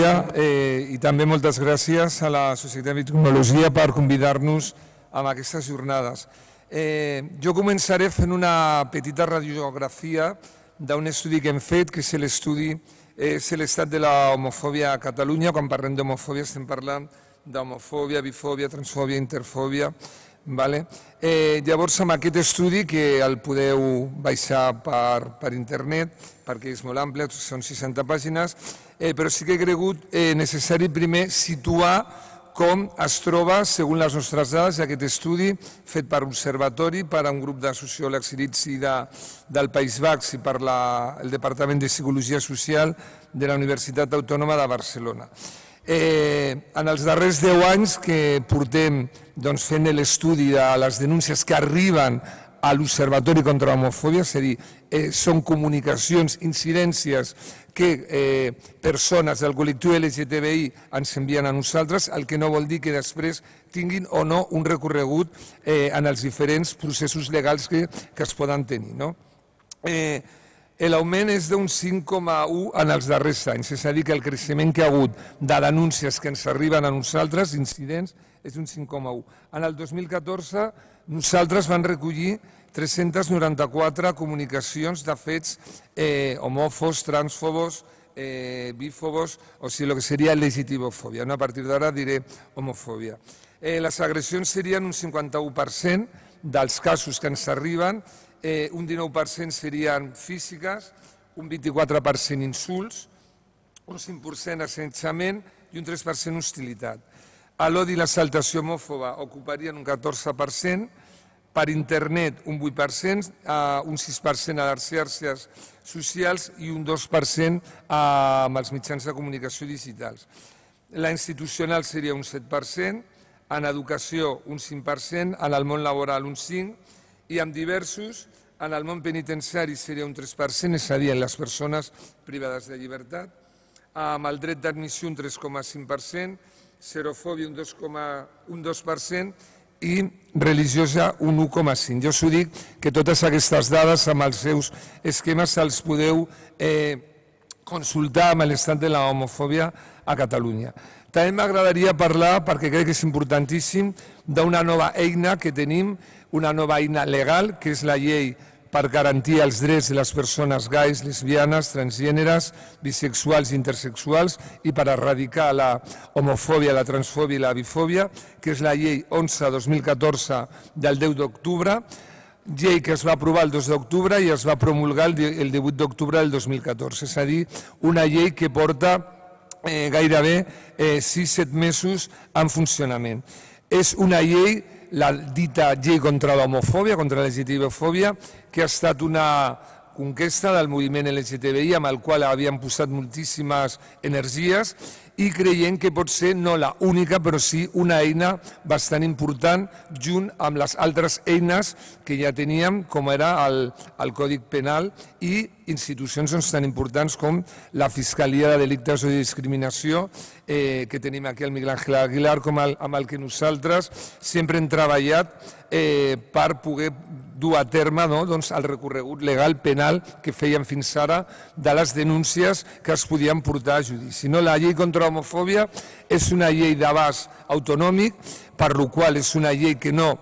Eh, I també moltes gràcies a la Societat de Tecnologia per convidar-nos a aquestes jornades. Eh, jo començaré fent una petita radiografia d'un estudi que hem fet, que és l'estudi eh, és l'estat de la homofòbia a Catalunya. Quan parlem d'homofòbia estem parlant d'homofòbia, bifòbia, transfòbia, interfòbia. Vale? Eh, llavors, amb aquest estudi, que el podeu baixar per, per internet, perquè és molt ample, són 60 pàgines, eh, però sí que he cregut eh, necessari primer situar com es troba, segons les nostres dades, aquest estudi fet per Observatori, per a un grup de sociòlegs i de, del País Bax i per la, el Departament de Psicologia Social de la Universitat Autònoma de Barcelona. Eh, en els darrers 10 anys que portem doncs, fent l'estudi de les denúncies que arriben a l'Observatori contra l'Homofòbia, és a dir, eh, són comunicacions, incidències que eh, persones del col·lectiu LGTBI ens envien a nosaltres, el que no vol dir que després tinguin o no un recorregut eh, en els diferents processos legals que, que es poden tenir. No? Eh, L'augment és d'un 5,1 en els darrers anys, és a dir, que el creixement que ha hagut de denúncies que ens arriben a nosaltres, incidents, és un 5,1. En el 2014 nosaltres van recollir 394 comunicacions de fets eh, homòfobs, transfobos, eh, bífobos, o sigui, el que seria legitimofòbia. No? A partir d'ara diré homofòbia. Eh, les agressions serien un 51% dels casos que ens arriben, eh, un 19% serien físiques, un 24% insults, un 5% assetjament i un 3% hostilitat a l'odi i saltació homòfoba ocuparien un 14%, per internet un 8%, un 6% a les xarxes socials i un 2% amb els mitjans de comunicació digitals. La institucional seria un 7%, en educació un 5%, en el món laboral un 5% i en diversos en el món penitenciari seria un 3%, és a dir, en les persones privades de llibertat, amb el dret d'admissió un 3,5%, xerofòbia un 2,1% i religiosa un 1,5. Jo us ho dic que totes aquestes dades amb els seus esquemes els podeu eh, consultar amb l'estat de la homofòbia a Catalunya. També m'agradaria parlar, perquè crec que és importantíssim, d'una nova eina que tenim, una nova eina legal, que és la llei per garantir els drets de les persones gais, lesbianes, transgèneres, bisexuals i intersexuals i per erradicar la homofòbia, la transfòbia i la bifòbia, que és la llei 11-2014 del 10 d'octubre, llei que es va aprovar el 2 d'octubre i es va promulgar el 18 d'octubre del 2014, és a dir, una llei que porta eh, gairebé eh, 6-7 mesos en funcionament. És una llei la dita llei contra l'homofòbia, contra lgtb fòbia que ha estat una conquesta del moviment LGTBI amb el qual havíem posat moltíssimes energies i creiem que pot ser no la única, però sí una eina bastant important junt amb les altres eines que ja teníem, com era el, el Codi Penal i institucions doncs, tan importants com la Fiscalia de Delictes de Discriminació, eh, que tenim aquí el Miguel Ángel Aguilar, com el, amb el que nosaltres sempre hem treballat eh, per poder dur a terme no, doncs, el recorregut legal penal que feien fins ara de les denúncies que es podien portar a judici. No, la llei contra l'homofòbia és una llei d'abast autonòmic, per la qual és una llei que no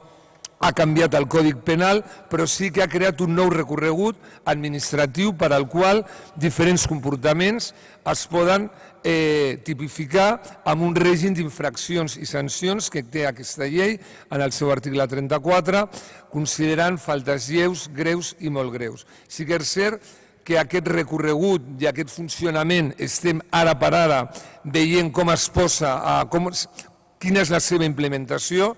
ha canviat el Còdic Penal, però sí que ha creat un nou recorregut administratiu per al qual diferents comportaments es poden eh, tipificar amb un règim d'infraccions i sancions que té aquesta llei en el seu article 34, considerant faltes lleus, greus i molt greus. Sí que és cert que aquest recorregut i aquest funcionament estem ara per ara veient com es posa, a com, quina és la seva implementació,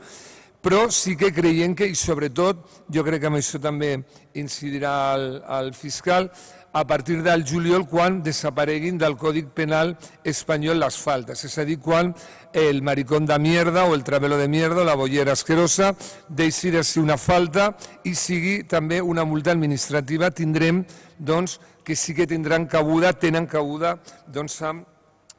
però sí que creiem que, i sobretot, jo crec que amb això també incidirà el, el fiscal, a partir del juliol quan desapareguin del Codi Penal espanyol les faltes, és a dir, quan el maricón de mierda o el travelo de mierda o la bollera asquerosa deixi de ser una falta i sigui també una multa administrativa, tindrem doncs, que sí que tindran cabuda, tenen cabuda doncs, amb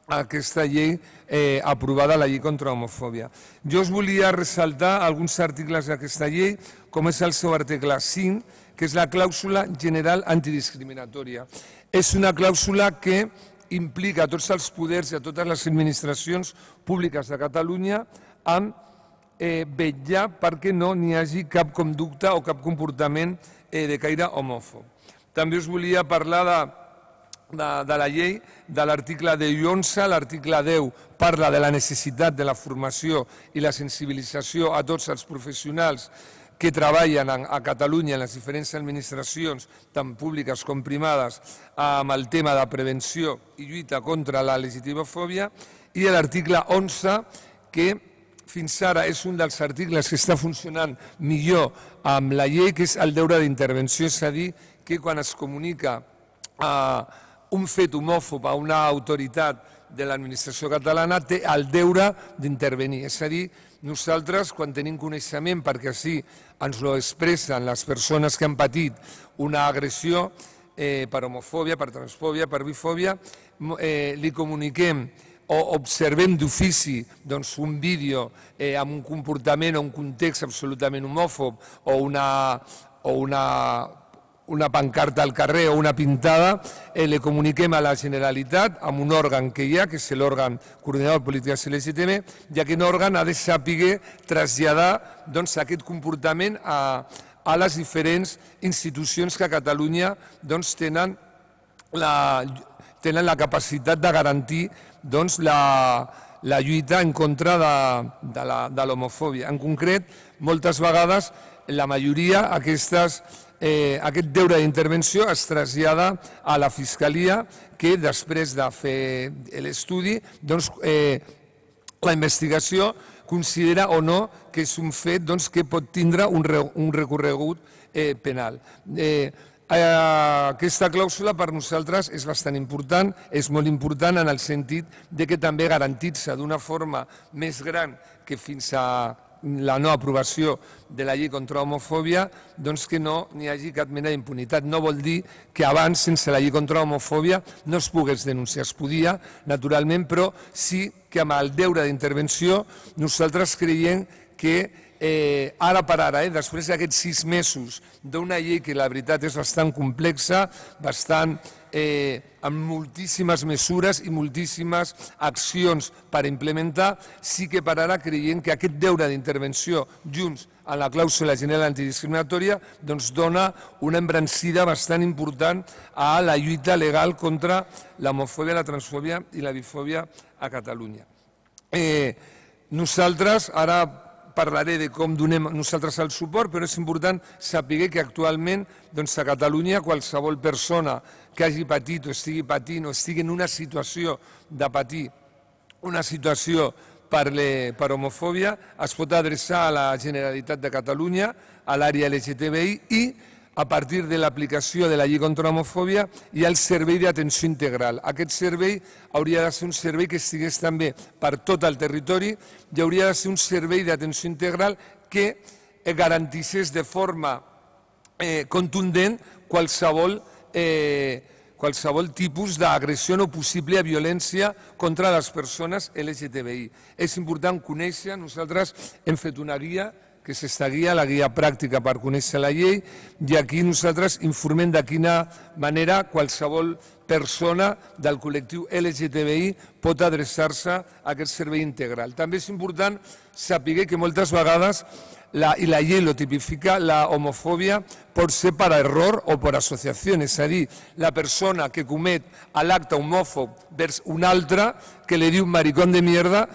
aquesta llei eh, aprovada, la llei contra l'homofòbia. Jo us volia ressaltar alguns articles d'aquesta llei, com és el seu article 5, que és la clàusula general antidiscriminatòria. És una clàusula que implica tots els poders i a totes les administracions públiques de Catalunya en eh, vetllar perquè no n'hi hagi cap conducta o cap comportament eh, de caire homòfob. També us volia parlar de de, de la llei, de l'article 10 i 11. L'article 10 parla de la necessitat de la formació i la sensibilització a tots els professionals que treballen a Catalunya en les diferents administracions, tant públiques com privades, amb el tema de prevenció i lluita contra la legitimofòbia, i l'article 11, que fins ara és un dels articles que està funcionant millor amb la llei, que és el deure d'intervenció, és a dir, que quan es comunica a eh, un fet homòfob a una autoritat de l'administració catalana té el deure d'intervenir. És a dir, nosaltres, quan tenim coneixement, perquè així ens ho expressen les persones que han patit una agressió eh, per homofòbia, per transfòbia, per bifòbia, eh, li comuniquem o observem d'ofici doncs, un vídeo eh, amb un comportament o un context absolutament homòfob o una, o una una pancarta al carrer o una pintada, eh, le comuniquem a la Generalitat amb un òrgan que hi ha, que és l'òrgan coordinador de polítiques LSTM, i aquest òrgan ha de saber traslladar doncs, aquest comportament a, a les diferents institucions que a Catalunya doncs, tenen, la, tenen la capacitat de garantir doncs, la, la lluita en contra de, de l'homofòbia. En concret, moltes vegades, la majoria aquestes eh, aquest deure d'intervenció es trasllada a la Fiscalia que després de fer l'estudi doncs, eh, la investigació considera o no que és un fet doncs, que pot tindre un, re, un recorregut eh, penal. Eh, aquesta clàusula per nosaltres és bastant important, és molt important en el sentit de que també garantitza d'una forma més gran que fins a la no aprovació de la llei contra l'homofòbia, doncs que no n'hi hagi cap mena d'impunitat. No vol dir que abans, sense la llei contra l'homofòbia, no es pogués denunciar. Es podia, naturalment, però sí que amb el deure d'intervenció nosaltres creiem que eh, ara per ara, eh, després d'aquests sis mesos d'una llei que la veritat és bastant complexa, bastant eh, amb moltíssimes mesures i moltíssimes accions per implementar, sí que per ara creiem que aquest deure d'intervenció junts a la clàusula general antidiscriminatòria doncs dona una embrancida bastant important a la lluita legal contra l'homofòbia, la transfòbia i la bifòbia a Catalunya. Eh, nosaltres ara parlaré de com donem nosaltres el suport, però és important saber que actualment doncs, a Catalunya qualsevol persona que hagi patit o estigui patint o estigui en una situació de patir una situació per, le, per homofòbia es pot adreçar a la Generalitat de Catalunya, a l'àrea LGTBI i a partir de l'aplicació de la llei contra l'homofòbia i el servei d'atenció integral. Aquest servei hauria de ser un servei que estigués també per tot el territori i hauria de ser un servei d'atenció integral que eh, garantissés de forma eh, contundent qualsevol, eh, qualsevol tipus d'agressió no possible a violència contra les persones LGTBI. És important conèixer, nosaltres hem fet una guia que és aquesta guia, la guia pràctica per conèixer la llei, i aquí nosaltres informem de quina manera qualsevol persona del col·lectiu LGTBI pot adreçar-se a aquest servei integral. També és important saber que moltes vegades la, i la llei lo tipifica, la homofòbia pot ser per error o per associació, és a dir, la persona que comet l'acte homòfob vers un altre que li diu maricón de mierda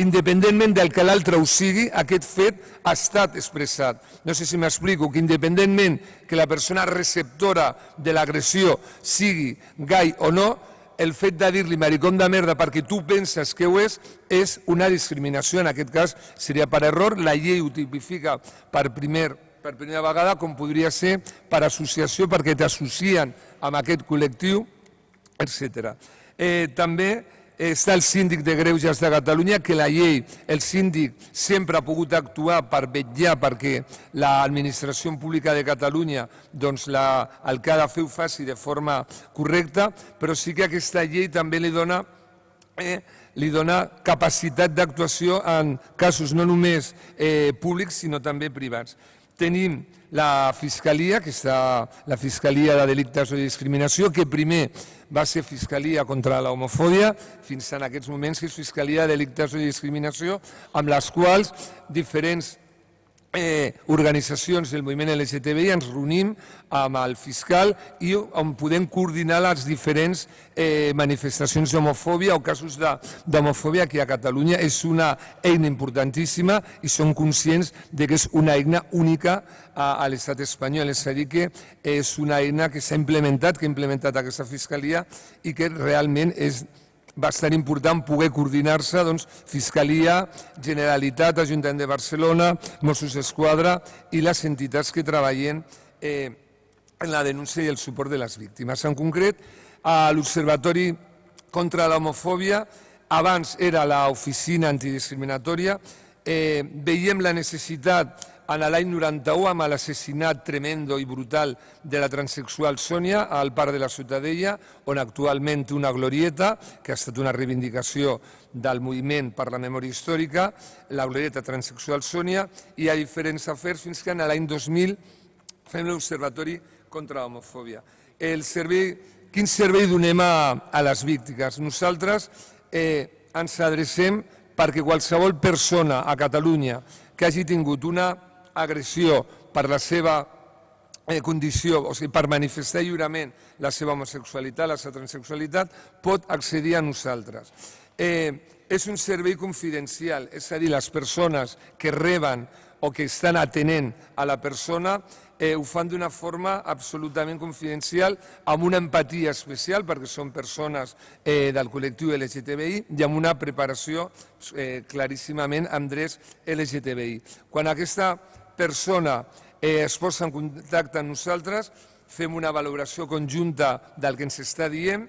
independentment del que l'altre ho sigui, aquest fet ha estat expressat. No sé si m'explico, que independentment que la persona receptora de l'agressió sigui gai o no, el fet de dir-li maricón de merda perquè tu penses que ho és, és una discriminació. En aquest cas seria per error, la llei ho tipifica per primer per primera vegada, com podria ser per associació, perquè t'associen amb aquest col·lectiu, etc. Eh, també està el síndic de Greuges de Catalunya, que la llei, el síndic, sempre ha pogut actuar per vetllar perquè l'administració pública de Catalunya doncs la, el que ha de fer ho faci de forma correcta, però sí que aquesta llei també li dona eh, li dona capacitat d'actuació en casos no només eh, públics, sinó també privats tenim la Fiscalia, que està la Fiscalia de Delictes de Discriminació, que primer va ser Fiscalia contra l'homofòbia, fins en aquests moments que és Fiscalia de Delictes de Discriminació, amb les quals diferents eh, organitzacions del moviment LGTBI ens reunim amb el fiscal i on podem coordinar les diferents eh, manifestacions d'homofòbia o casos d'homofòbia aquí a Catalunya. És una eina importantíssima i som conscients de que és una eina única a, a l'estat espanyol. És a dir, que és una eina que s'ha implementat, que ha implementat aquesta fiscalia i que realment és bastant important poder coordinar-se doncs, Fiscalia, Generalitat, Ajuntament de Barcelona, Mossos d'Esquadra i les entitats que treballen eh, en la denúncia i el suport de les víctimes. En concret, a l'Observatori contra l'Homofòbia, abans era l'oficina antidiscriminatòria, eh, veiem la necessitat en l'any 91 amb l'assassinat tremendo i brutal de la transexual Sònia al parc de la Ciutadella, on actualment una glorieta, que ha estat una reivindicació del moviment per la memòria històrica, la glorieta transexual Sònia, i a diferents afers fins que en l'any 2000 fem l'Observatori contra l'homofòbia. El servei, quin servei donem a, a les víctimes? Nosaltres eh, ens adrecem perquè qualsevol persona a Catalunya que hagi tingut una agressió per la seva eh, condició, o sigui, per manifestar lliurement la seva homosexualitat, la seva transexualitat, pot accedir a nosaltres. Eh, és un servei confidencial, és a dir, les persones que reben o que estan atenent a la persona eh, ho fan d'una forma absolutament confidencial, amb una empatia especial, perquè són persones eh, del col·lectiu LGTBI, i amb una preparació eh, claríssimament amb drets LGTBI. Quan aquesta persona eh, es posa en contacte amb nosaltres, fem una valoració conjunta del que ens està dient,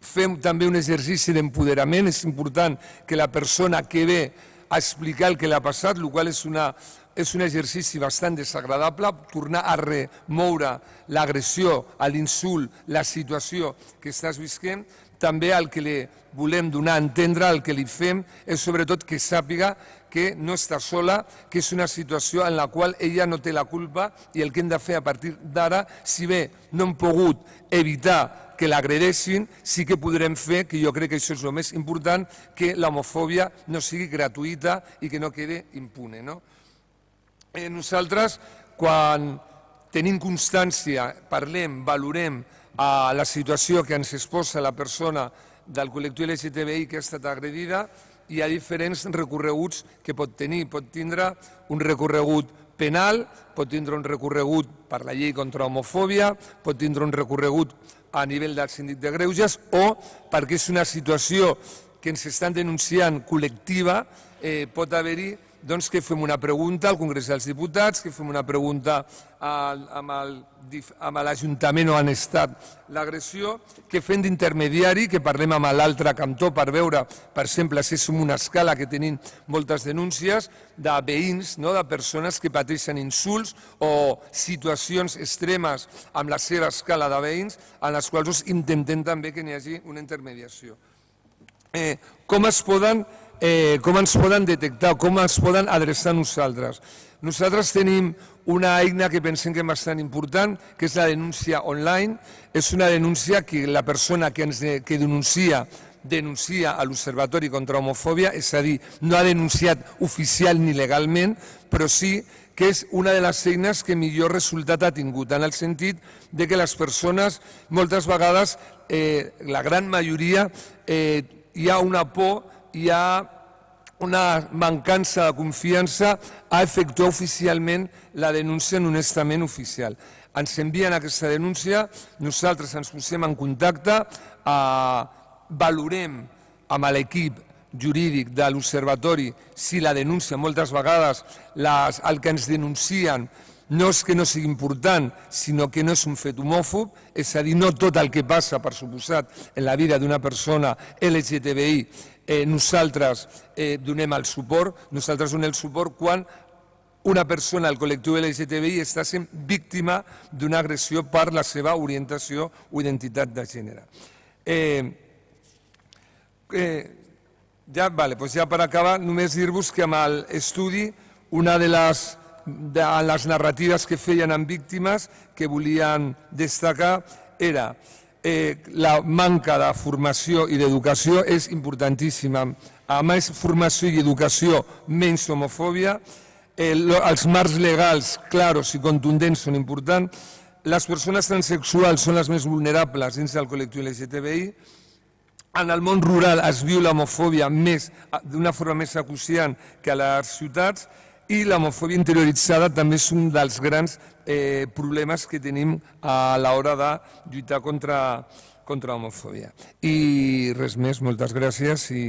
fem també un exercici d'empoderament, és important que la persona que ve a explicar el que l'ha passat, el qual és, una, és un exercici bastant desagradable, tornar a remoure l'agressió, l'insult, la situació que estàs visquent, també el que li volem donar a entendre, el que li fem, és sobretot que sàpiga que no està sola, que és una situació en la qual ella no té la culpa i el que hem de fer a partir d'ara, si bé no hem pogut evitar que l'agredeixin, sí que podrem fer, que jo crec que això és el més important, que l'homofòbia no sigui gratuïta i que no quede impune. No? Eh, nosaltres, quan tenim constància, parlem, valorem a la situació que ens exposa la persona del col·lectiu LGTBI que ha estat agredida i a diferents recorreguts que pot tenir. Pot tindre un recorregut penal, pot tindre un recorregut per la llei contra l'homofòbia, pot tindre un recorregut a nivell del síndic de Greuges o perquè és una situació que ens estan denunciant col·lectiva, eh, pot haver-hi doncs que fem una pregunta al Congrés dels Diputats, que fem una pregunta al, amb l'Ajuntament on han estat l'agressió, que fem d'intermediari, que parlem amb l'altre cantó per veure, per exemple, si som una escala que tenim moltes denúncies de veïns, no? de persones que pateixen insults o situacions extremes amb la seva escala de veïns, en les quals intentem també que n'hi hagi una intermediació. Eh, com es poden eh, com ens poden detectar, com ens poden adreçar a nosaltres. Nosaltres tenim una eina que pensem que és bastant important, que és la denúncia online. És una denúncia que la persona que, ens, que denuncia denuncia a l'Observatori contra l'Homofòbia, és a dir, no ha denunciat oficial ni legalment, però sí que és una de les eines que millor resultat ha tingut, en el sentit de que les persones, moltes vegades, eh, la gran majoria, eh, hi ha una por hi ha una mancança de confiança a efectuar oficialment la denúncia en un estament oficial. Ens envien aquesta denúncia, nosaltres ens posem en contacte, eh, valorem amb l'equip jurídic de l'Observatori si la denúncia, moltes vegades les, el que ens denuncien no és que no sigui important, sinó que no és un fet homòfob, és a dir, no tot el que passa, per suposat, en la vida d'una persona LGTBI eh, nosaltres eh, donem el suport, nosaltres donem el suport quan una persona al col·lectiu LGTBI està sent víctima d'una agressió per la seva orientació o identitat de gènere. Eh, eh, ja, vale, doncs ja per acabar, només dir-vos que amb l'estudi una de les de les narratives que feien amb víctimes que volien destacar era eh, la manca de formació i d'educació és importantíssima. A més formació i educació, menys homofòbia. Eh, els marcs legals claros i contundents són importants. Les persones transexuals són les més vulnerables dins del col·lectiu LGTBI. En el món rural es viu l'homofòbia d'una forma més acuciant que a les ciutats i l'homofòbia interioritzada també és un dels grans eh, problemes que tenim a l'hora de lluitar contra, contra l'homofòbia. I res més, moltes gràcies i